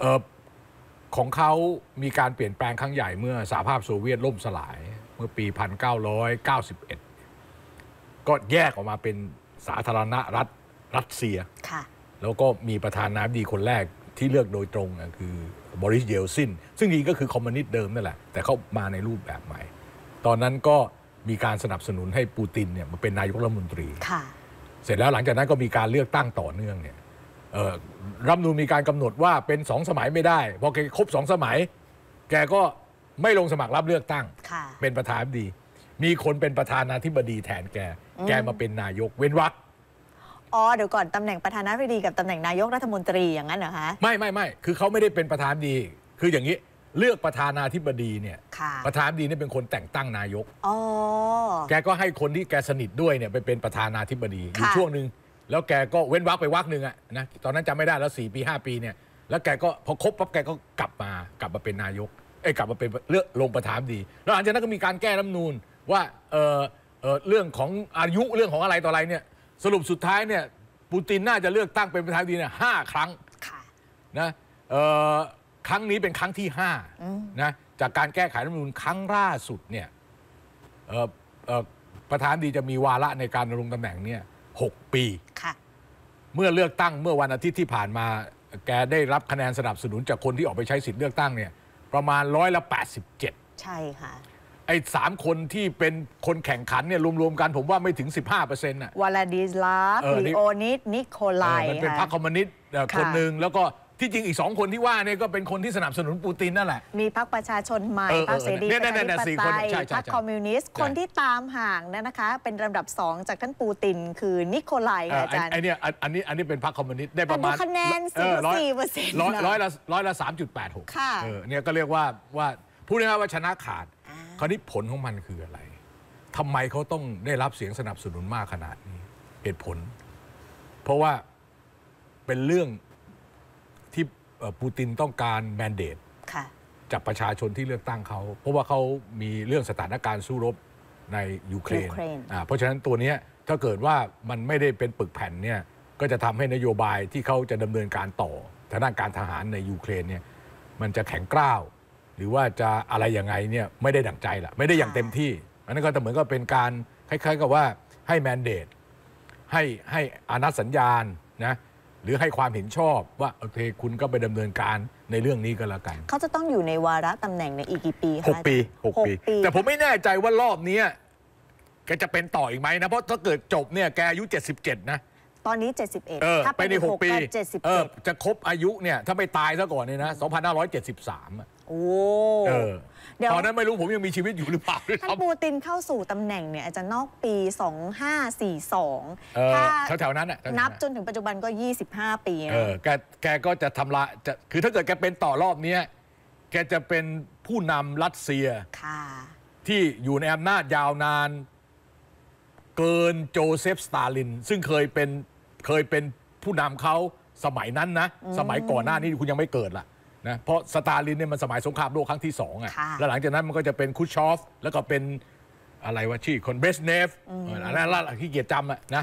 เออของเขามีการเปลี่ยนแปลงครั้งใหญ่เมื่อสหภาพโซเวียตล่มสลายเมื่อปี 1991ก็แยกออกมาเป็นสาธารณรัฐรัสเซีย แล้วก็มีประธานาธิบดีคนแรกที่เลือกโดยตรงคือบริสเยลซิน ซึ่งจริงก็คือคอมมิวนิสต์เดิมนั่นแหละ แต่เขามาในรูปแบบใหม่ ตอนนั้นก็มีการสนับสนุนให้ปูตินเนี่ยมาเป็นนายกรัฐมนตรีเสร็จแล้วหลังจากนั้นก็มีการเลือกตั้งต่อเนื่องเนี่ยรัฐมนูลมีการกำหนดว่าเป็นสองสมัยไม่ได้พอแกครบสองสมัย แกก็ไม่ลงสมัครรับเลือกตั้งเป็นประธานดี มีคนเป็นประธานาธิบดีแทนแก แกมาเป็นนายกเว้นวรรคอ๋อเดี๋ยวก่อนตำแหน่งประธานาธิบดีกับตำแหน่งนายกรัฐมนตรีอย่างนั้นเหรอคะไม่ไม่ไม่คือเขาไม่ได้เป็นประธานดี คืออย่างนี้เลือกประธานาธิบดีเนี่ยประธานาธิบดีเนี่ยเป็นคนแต่งตั้งนายกอแกก็ให้คนที่แกสนิทด้วยเนี่ยไปเป็นประธานาธิบดีอยู่ช่วงหนึ่งแล้วแกก็เว้นวักไปวักหนึ่งอะนะตอนนั้นจำไม่ได้แล้วสี่ปีห้าปีเนี่ยแล้วแกก็พอครบปั๊บแกก็กลับมากลับมาเป็นนายกไอ้กลับมาเป็นเลือกลงประธานดีแล้วหลังจากนั้นก็มีการแก้รัฐนูนว่าเออเออเรื่องของอายุเรื่องของอะไรต่ออะไรเนี่ย สรุปสุดท้ายเนี่ยปูตินน่าจะเลือกตั้งเป็นประธานดีเนี่ยห้าครั้งนะเออครั้งนี้เป็นครั้งที่ห้านะจากการแก้ไขรัฐมนูลครั้งล่าสุดเนี่ยประธานดีจะมีวาระในการลงตำแหน่งเนี่ย6 ปี เมื่อเลือกตั้งเมื่อวันอาทิตย์ที่ผ่านมา แกได้รับคะแนนสนับสนุนจากคนที่ออกไปใช้สิทธิ์เลือกตั้งเนี่ยประมาณร้อยละ87 ใช่ค่ะ ไอ้สามคนที่เป็นคนแข่งขันเนี่ยรวมๆกันผมว่าไม่ถึง 15เปอร์เซ็นต์อะวลาดิสลาฟลีโอนิส นิโคลาย มันเป็นพรรคคอมมิวนิสต์คนหนึ่งแล้วก็ที่จริงอีกสองคนที่ว่าเนี่ยก็เป็นคนที่สนับสนุนปูตินนั่นแหละ มีพรรคประชาชนใหม่เออพรรคเสรีประชาธินี่ยน่ปน่สี่ไตคนยใช่ใช่พรรคคอมมิวนิสต์ คนที่ตามห่างนะนะคะเป็นลำดับสองจากท่านปูติน คือ นิโคไลค่ะอาจารย์ไอเนี่ยอันนี้อันนี้เป็นพรรคคอมมิวนิสต์ ได้ประมาณคะแนนสี่เปอร์เซ็นต์ร้อยร้อยละร้อยละสามจุดแปดหกค่ะ เออเนี่ยก็เรียกว่าว่าพูดง่ายๆว่าชนะขาด คราวนี้ผลของมันคืออะไรทำไมเขาต้องได้รับเสียงสนับสนุนมากขนาดนี้เหตุผล เพราะว่าเป็นเรื่องปูตินต้องการแมนเดตจากประชาชนที่เลือกตั้งเขา เพราะว่าเขามีเรื่องสถานการณ์สู้รบในยูเครน เพราะฉะนั้นตัวนี้ถ้าเกิดว่ามันไม่ได้เป็นปึกแผ่นเนี่ยก็จะทำให้นโยบายที่เขาจะดำเนินการต่อทางด้านการทหารในยูเครนเนี่ย มันจะแข็งกร้าวหรือว่าจะอะไรยังไงเนี่ยไม่ได้ดั่งใจละไม่ได้อย่างเต็มที่อันนั้นก็เหมือนก็เป็นการคล้ายๆกับว่าให้แมนเดต ให้ให้อนัตสัญญาณนะหรือให้ความเห็นชอบว่า โอเค คุณก็ไปดำเนินการในเรื่องนี้ก็แล้วกัน เขาจะต้องอยู่ในวาระตำแหน่งในอีกกี่ปีคะหกปีหกปี แต่ผมไม่แน่ใจว่ารอบเนี้ยแกจะเป็นต่ออีกไหมนะเพราะถ้าเกิดจบเนี่ยแกอายุ 77 นะตอนนี้ 71เอถ้าไปใน6ปี เออจะครบอายุเนี่ยถ้าไม่ตายซะก่อนเนี่ยนะ 2573 โอ้ เออเดี๋ยวตอนนั้นไม่รู้ ผมยังมีชีวิตอยู่หรือเปล่า ท่านปูตินเข้าสู่ตำแหน่งเนี่ยอาจจะนอกปี 2542ถ้าแถวๆนั้น่นับจนถึงปัจจุบันก็ 25 ปีเออ แกแกก็จะทำละจะ คือถ้าเกิดแกเป็นต่อรอบเนี้ยแกจะเป็นผู้นำรัสเซีย ค่ะ ที่อยู่ในอำนาจยาวนานเกินโจเซฟสตาลิน ซึ่งเคยเป็นเคยเป็นผู้นำเขาสมัยนั้นนะ สมัยก่อนหน้านี้คุณยังไม่เกิดล่ะนะเพราะสตาลินเนี่ยมันสมัยสงครามโลกครั้งที่สองอ่ะแล้วหลังจากนั้นมันก็จะเป็นคุชชอฟ แล้วก็เป็นอะไรวะชื่อคนเบสเนฟอะไรล่ะที่เกียรติจำอ่ะนะ